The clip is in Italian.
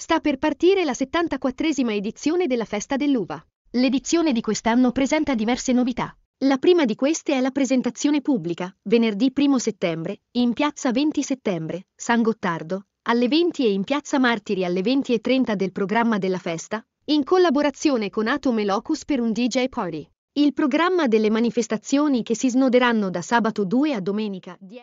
Sta per partire la 74esima edizione della Festa dell'Uva. L'edizione di quest'anno presenta diverse novità. La prima di queste è la presentazione pubblica, venerdì 1 settembre, in piazza 20 settembre, San Gottardo, alle 20 e in piazza Martiri alle 20.30 del programma della festa, in collaborazione con Atom e Locus per un DJ Party. Il programma delle manifestazioni che si snoderanno da sabato 2 a domenica 10.